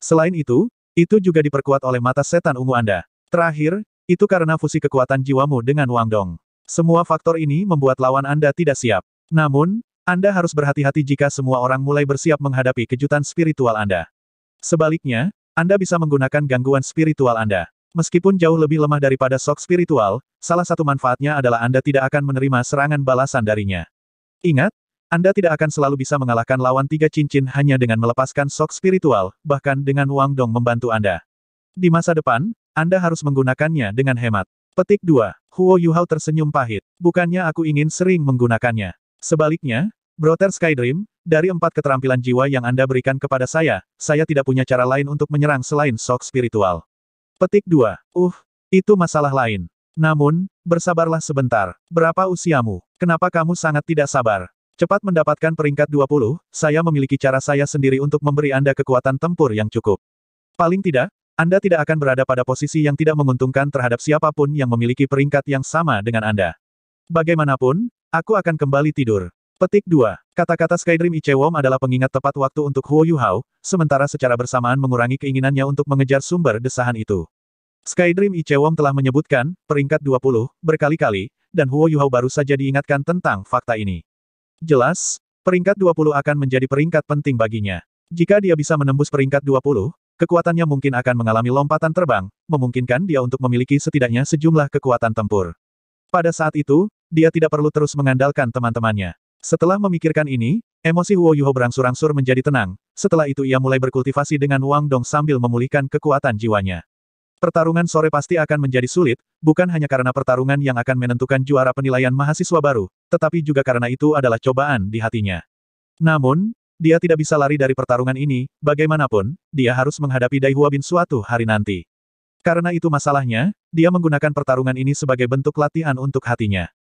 Selain itu, itu juga diperkuat oleh mata setan ungu Anda. Terakhir, itu karena fusi kekuatan jiwamu dengan Wang Dong. Semua faktor ini membuat lawan Anda tidak siap. Namun, Anda harus berhati-hati jika semua orang mulai bersiap menghadapi kejutan spiritual Anda. Sebaliknya, Anda bisa menggunakan gangguan spiritual Anda. Meskipun jauh lebih lemah daripada sok spiritual, salah satu manfaatnya adalah Anda tidak akan menerima serangan balasan darinya. Ingat, Anda tidak akan selalu bisa mengalahkan lawan tiga cincin hanya dengan melepaskan sok spiritual, bahkan dengan Wang Dong membantu Anda. Di masa depan, anda harus menggunakannya dengan hemat. Petik 2. Huo Yuhao tersenyum pahit. Bukannya aku ingin sering menggunakannya. Sebaliknya, Brother Skydream, dari empat keterampilan jiwa yang Anda berikan kepada saya, saya tidak punya cara lain untuk menyerang selain sok spiritual. Petik 2. Uh, itu masalah lain. Namun, bersabarlah sebentar. Berapa usiamu? Kenapa kamu sangat tidak sabar? Cepat mendapatkan peringkat 20, saya memiliki cara saya sendiri untuk memberi Anda kekuatan tempur yang cukup. Paling tidak, anda tidak akan berada pada posisi yang tidak menguntungkan terhadap siapapun yang memiliki peringkat yang sama dengan Anda. Bagaimanapun, aku akan kembali tidur. Petik 2. Kata-kata Skydream Icewom adalah pengingat tepat waktu untuk Huo Yuhao, sementara secara bersamaan mengurangi keinginannya untuk mengejar sumber desahan itu. Skydream Icewom telah menyebutkan, peringkat 20, berkali-kali, dan Huo Yuhao baru saja diingatkan tentang fakta ini. Jelas, peringkat 20 akan menjadi peringkat penting baginya. Jika dia bisa menembus peringkat 20, Kekuatannya mungkin akan mengalami lompatan terbang, memungkinkan dia untuk memiliki setidaknya sejumlah kekuatan tempur. Pada saat itu, dia tidak perlu terus mengandalkan teman-temannya. Setelah memikirkan ini, emosi Huo Yuho berangsur-angsur menjadi tenang, setelah itu ia mulai berkultivasi dengan Wang Dong sambil memulihkan kekuatan jiwanya. Pertarungan sore pasti akan menjadi sulit, bukan hanya karena pertarungan yang akan menentukan juara penilaian mahasiswa baru, tetapi juga karena itu adalah cobaan di hatinya. Namun, dia tidak bisa lari dari pertarungan ini, bagaimanapun, dia harus menghadapi Daihua Bin suatu hari nanti. Karena itu masalahnya, dia menggunakan pertarungan ini sebagai bentuk latihan untuk hatinya.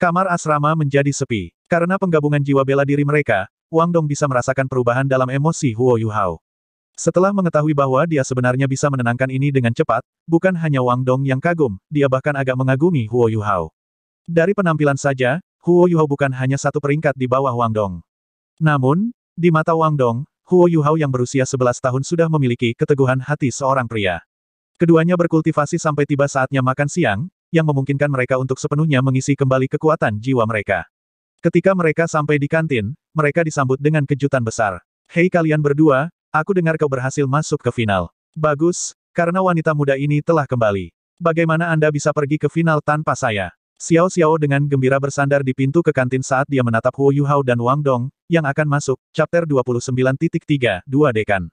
Kamar asrama menjadi sepi. Karena penggabungan jiwa bela diri mereka, Wang Dong bisa merasakan perubahan dalam emosi Huo Yuhao. Setelah mengetahui bahwa dia sebenarnya bisa menenangkan ini dengan cepat, bukan hanya Wang Dong yang kagum, dia bahkan agak mengagumi Huo Yuhao. Dari penampilan saja, Huo Yuhao bukan hanya satu peringkat di bawah Wang Dong. Namun, di mata Wang Dong, Huo Yuhao yang berusia 11 tahun sudah memiliki keteguhan hati seorang pria. Keduanya berkultivasi sampai tiba saatnya makan siang, yang memungkinkan mereka untuk sepenuhnya mengisi kembali kekuatan jiwa mereka. Ketika mereka sampai di kantin, mereka disambut dengan kejutan besar. Hei kalian berdua, aku dengar kau berhasil masuk ke final. Bagus, karena wanita muda ini telah kembali. Bagaimana Anda bisa pergi ke final tanpa saya? Xiao Xiao dengan gembira bersandar di pintu ke kantin saat dia menatap Huo Hao dan Wang Dong, yang akan masuk, chapter 29.3, 2 dekan.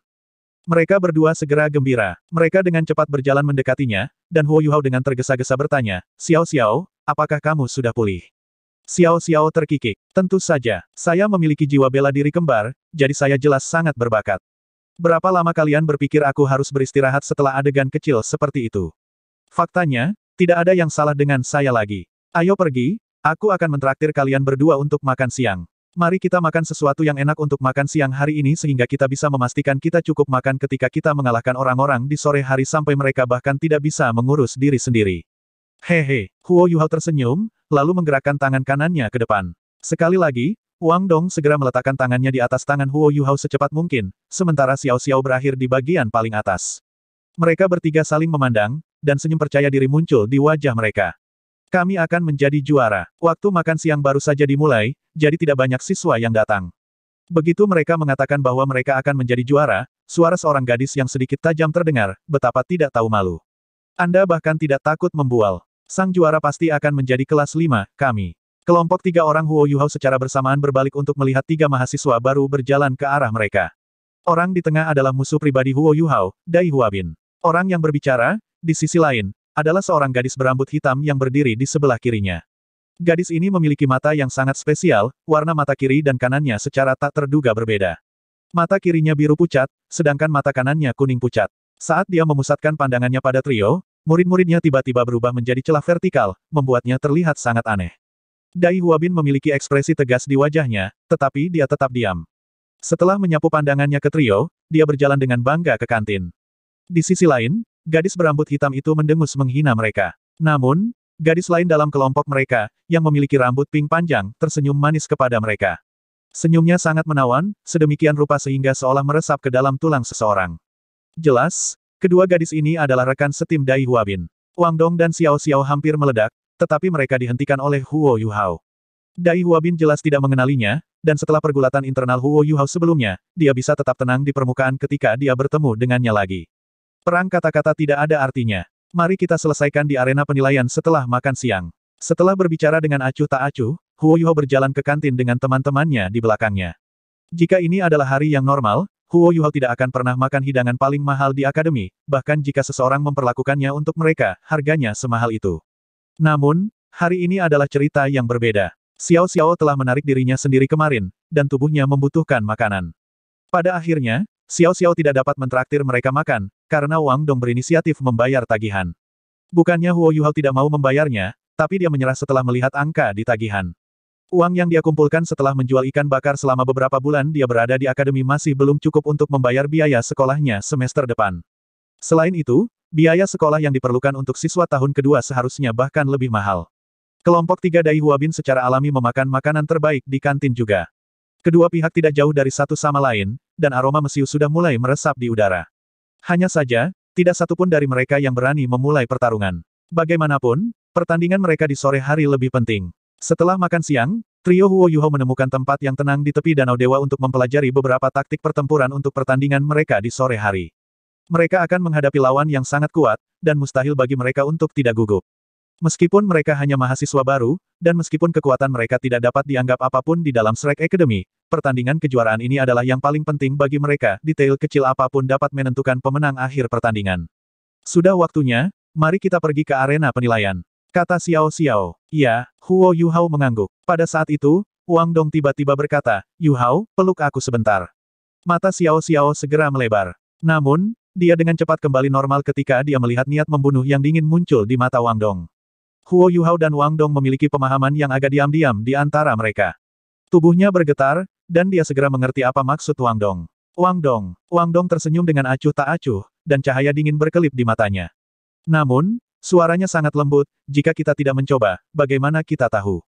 Mereka berdua segera gembira. Mereka dengan cepat berjalan mendekatinya, dan Huo Hao dengan tergesa-gesa bertanya, Xiao Xiao, apakah kamu sudah pulih? Xiao Xiao terkikik. Tentu saja, saya memiliki jiwa bela diri kembar, jadi saya jelas sangat berbakat. Berapa lama kalian berpikir aku harus beristirahat setelah adegan kecil seperti itu? Faktanya, tidak ada yang salah dengan saya lagi. Ayo pergi, aku akan mentraktir kalian berdua untuk makan siang. Mari kita makan sesuatu yang enak untuk makan siang hari ini sehingga kita bisa memastikan kita cukup makan ketika kita mengalahkan orang-orang di sore hari sampai mereka bahkan tidak bisa mengurus diri sendiri. Hehe, Huo Yuhao tersenyum, lalu menggerakkan tangan kanannya ke depan. Sekali lagi, Wang Dong segera meletakkan tangannya di atas tangan Huo Yuhao secepat mungkin, sementara Xiao Xiao berakhir di bagian paling atas. Mereka bertiga saling memandang, dan senyum percaya diri muncul di wajah mereka. Kami akan menjadi juara. Waktu makan siang baru saja dimulai, jadi tidak banyak siswa yang datang. Begitu mereka mengatakan bahwa mereka akan menjadi juara, suara seorang gadis yang sedikit tajam terdengar, betapa tidak tahu malu. Anda bahkan tidak takut membual. Sang juara pasti akan menjadi kelas 5, kami. Kelompok tiga orang Huo Yuhao secara bersamaan berbalik untuk melihat tiga mahasiswa baru berjalan ke arah mereka. Orang di tengah adalah musuh pribadi Huo Yuhao, Dai Huabin. Orang yang berbicara, di sisi lain, adalah seorang gadis berambut hitam yang berdiri di sebelah kirinya. Gadis ini memiliki mata yang sangat spesial, warna mata kiri dan kanannya secara tak terduga berbeda. Mata kirinya biru pucat, sedangkan mata kanannya kuning pucat. Saat dia memusatkan pandangannya pada trio, murid-muridnya tiba-tiba berubah menjadi celah vertikal, membuatnya terlihat sangat aneh. Dai Huabin memiliki ekspresi tegas di wajahnya, tetapi dia tetap diam. Setelah menyapu pandangannya ke trio, dia berjalan dengan bangga ke kantin. Di sisi lain, gadis berambut hitam itu mendengus menghina mereka. Namun, gadis lain dalam kelompok mereka, yang memiliki rambut pink panjang, tersenyum manis kepada mereka. Senyumnya sangat menawan, sedemikian rupa sehingga seolah meresap ke dalam tulang seseorang. Jelas, kedua gadis ini adalah rekan setim Dai Huabin. Wang Dong dan Xiao Xiao hampir meledak, tetapi mereka dihentikan oleh Huo Yuhao. Dai Huabin jelas tidak mengenalinya, dan setelah pergulatan internal Huo Yuhao sebelumnya, dia bisa tetap tenang di permukaan ketika dia bertemu dengannya lagi. Perang kata-kata tidak ada artinya. Mari kita selesaikan di arena penilaian setelah makan siang. Setelah berbicara dengan acuh tak acuh, Huo Yuho berjalan ke kantin dengan teman-temannya di belakangnya. Jika ini adalah hari yang normal, Huo Yuho tidak akan pernah makan hidangan paling mahal di akademi, bahkan jika seseorang memperlakukannya untuk mereka, harganya semahal itu. Namun, hari ini adalah cerita yang berbeda. Xiao Xiao telah menarik dirinya sendiri kemarin, dan tubuhnya membutuhkan makanan. Pada akhirnya, Xiao Xiao tidak dapat mentraktir mereka makan, karena Wang Dong berinisiatif membayar tagihan. Bukannya Huo Yuhao tidak mau membayarnya, tapi dia menyerah setelah melihat angka di tagihan. Uang yang dia kumpulkan setelah menjual ikan bakar selama beberapa bulan dia berada di akademi masih belum cukup untuk membayar biaya sekolahnya semester depan. Selain itu, biaya sekolah yang diperlukan untuk siswa tahun kedua seharusnya bahkan lebih mahal. Kelompok tiga Dai Huabin secara alami memakan makanan terbaik di kantin juga. Kedua pihak tidak jauh dari satu sama lain, dan aroma mesiu sudah mulai meresap di udara. Hanya saja, tidak satupun dari mereka yang berani memulai pertarungan. Bagaimanapun, pertandingan mereka di sore hari lebih penting. Setelah makan siang, trio Huo Yuho menemukan tempat yang tenang di tepi Danau Dewa untuk mempelajari beberapa taktik pertempuran untuk pertandingan mereka di sore hari. Mereka akan menghadapi lawan yang sangat kuat, dan mustahil bagi mereka untuk tidak gugup. Meskipun mereka hanya mahasiswa baru, dan meskipun kekuatan mereka tidak dapat dianggap apapun di dalam Shrek Academy, pertandingan kejuaraan ini adalah yang paling penting bagi mereka, detail kecil apapun dapat menentukan pemenang akhir pertandingan. Sudah waktunya, mari kita pergi ke arena penilaian. Kata Xiao Xiao. Ya, Huo Yu Hao mengangguk. Pada saat itu, Wang Dong tiba-tiba berkata, Yu Hao, peluk aku sebentar. Mata Xiao Xiao segera melebar. Namun, dia dengan cepat kembali normal ketika dia melihat niat membunuh yang dingin muncul di mata Wang Dong. Huo Yuhao dan Wang Dong memiliki pemahaman yang agak diam-diam di antara mereka. Tubuhnya bergetar, dan dia segera mengerti apa maksud Wang Dong. Wang Dong, Wang Dong tersenyum dengan acuh tak acuh, dan cahaya dingin berkelip di matanya. Namun, suaranya sangat lembut, jika kita tidak mencoba, bagaimana kita tahu?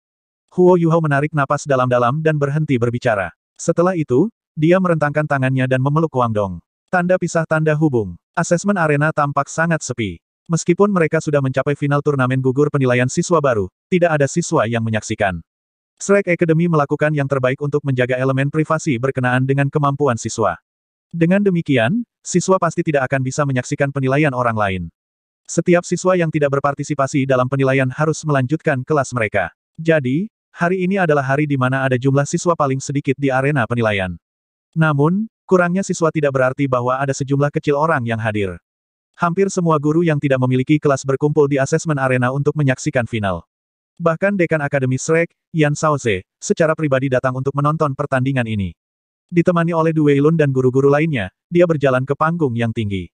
Huo Yuhao menarik napas dalam-dalam dan berhenti berbicara. Setelah itu, dia merentangkan tangannya dan memeluk Wang Dong. Tanda pisah tanda hubung. Asesmen arena tampak sangat sepi. Meskipun mereka sudah mencapai final turnamen gugur penilaian siswa baru, tidak ada siswa yang menyaksikan. Shrek Academy melakukan yang terbaik untuk menjaga elemen privasi berkenaan dengan kemampuan siswa. Dengan demikian, siswa pasti tidak akan bisa menyaksikan penilaian orang lain. Setiap siswa yang tidak berpartisipasi dalam penilaian harus melanjutkan kelas mereka. Jadi, hari ini adalah hari di mana ada jumlah siswa paling sedikit di arena penilaian. Namun, kurangnya siswa tidak berarti bahwa ada sejumlah kecil orang yang hadir. Hampir semua guru yang tidak memiliki kelas berkumpul di asesmen arena untuk menyaksikan final. Bahkan dekan Akademi Shrek, Yan Saoze, secara pribadi datang untuk menonton pertandingan ini. Ditemani oleh Lun dan guru-guru lainnya, dia berjalan ke panggung yang tinggi.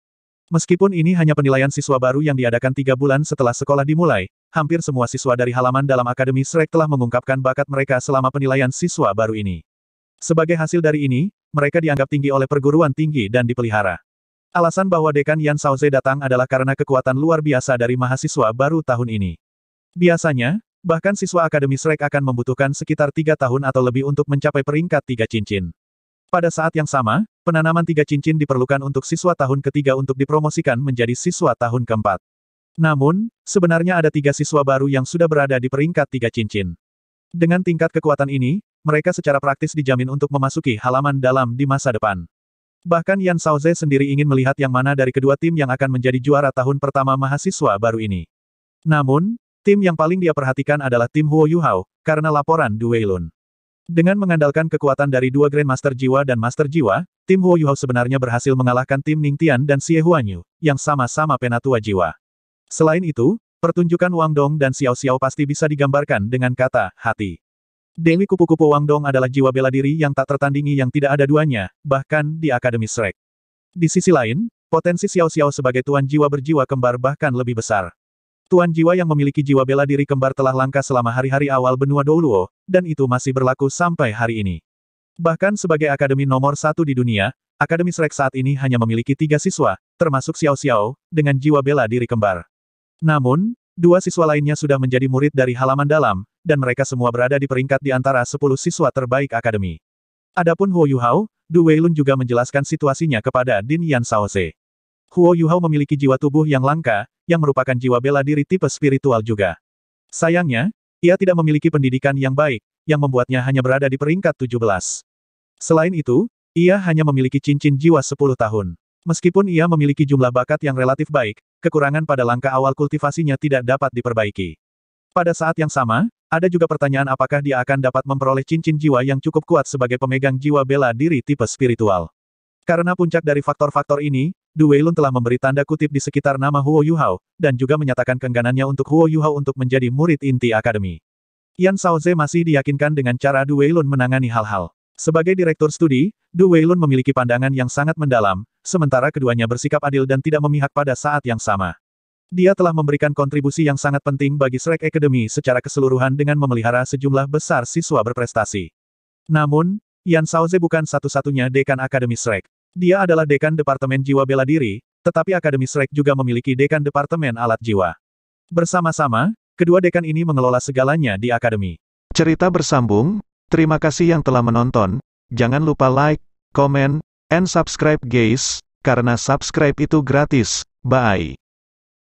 Meskipun ini hanya penilaian siswa baru yang diadakan tiga bulan setelah sekolah dimulai, hampir semua siswa dari halaman dalam Akademi Shrek telah mengungkapkan bakat mereka selama penilaian siswa baru ini. Sebagai hasil dari ini, mereka dianggap tinggi oleh perguruan tinggi dan dipelihara. Alasan bahwa dekan Yan Saoze datang adalah karena kekuatan luar biasa dari mahasiswa baru tahun ini. Biasanya, bahkan siswa Akademi Srek akan membutuhkan sekitar tiga tahun atau lebih untuk mencapai peringkat tiga cincin. Pada saat yang sama, penanaman tiga cincin diperlukan untuk siswa tahun ketiga untuk dipromosikan menjadi siswa tahun keempat. Namun, sebenarnya ada tiga siswa baru yang sudah berada di peringkat tiga cincin. Dengan tingkat kekuatan ini, mereka secara praktis dijamin untuk memasuki halaman dalam di masa depan. Bahkan Yan Shaoze sendiri ingin melihat yang mana dari kedua tim yang akan menjadi juara tahun pertama mahasiswa baru ini. Namun, tim yang paling dia perhatikan adalah tim Huo Hao, karena laporan Wei Lun. Dengan mengandalkan kekuatan dari dua Grandmaster Jiwa dan Master Jiwa, tim Huo Hao sebenarnya berhasil mengalahkan tim Ning Tian dan Xie Huanyu, yang sama-sama penatua jiwa. Selain itu, pertunjukan Wang Dong dan Xiao Xiao pasti bisa digambarkan dengan kata hati. Dewi Kupu-Kupu Wang Dong adalah jiwa bela diri yang tak tertandingi yang tidak ada duanya, bahkan di Akademi Shrek. Di sisi lain, potensi Xiao Xiao sebagai tuan jiwa berjiwa kembar bahkan lebih besar. Tuan jiwa yang memiliki jiwa bela diri kembar telah langka selama hari-hari awal benua Douluo, dan itu masih berlaku sampai hari ini. Bahkan sebagai akademi nomor satu di dunia, Akademi Shrek saat ini hanya memiliki tiga siswa, termasuk Xiao Xiao, dengan jiwa bela diri kembar. Namun, Dua siswa lainnya sudah menjadi murid dari halaman dalam, dan mereka semua berada di peringkat di antara sepuluh siswa terbaik akademi. Adapun Huo Yuhao, Du Weilun juga menjelaskan situasinya kepada Din Yan Saose. Huo Yuhao memiliki jiwa tubuh yang langka, yang merupakan jiwa bela diri tipe spiritual juga. Sayangnya, ia tidak memiliki pendidikan yang baik, yang membuatnya hanya berada di peringkat 17. Selain itu, ia hanya memiliki cincin jiwa 10 tahun. Meskipun ia memiliki jumlah bakat yang relatif baik, kekurangan pada langkah awal kultivasinya tidak dapat diperbaiki. Pada saat yang sama, ada juga pertanyaan apakah dia akan dapat memperoleh cincin jiwa yang cukup kuat sebagai pemegang jiwa bela diri tipe spiritual. Karena puncak dari faktor-faktor ini, Du Weilun telah memberi tanda kutip di sekitar nama Huo Yuhao, dan juga menyatakan kengganannya untuk Huo Yuhao untuk menjadi murid inti akademi. Yan Shaoze masih diyakinkan dengan cara Du Weilun menangani hal-hal. Sebagai direktur studi, Du Weilun memiliki pandangan yang sangat mendalam, sementara keduanya bersikap adil dan tidak memihak pada saat yang sama. Dia telah memberikan kontribusi yang sangat penting bagi Shrek Academy secara keseluruhan dengan memelihara sejumlah besar siswa berprestasi. Namun, Yan Saoze bukan satu-satunya dekan Akademi Shrek. Dia adalah dekan Departemen Jiwa Bela Diri, tetapi Akademi Shrek juga memiliki dekan Departemen Alat Jiwa. Bersama-sama, kedua dekan ini mengelola segalanya di Akademi. Cerita bersambung, terima kasih yang telah menonton, jangan lupa like, komen, And subscribe guys, karena subscribe itu gratis. Bye.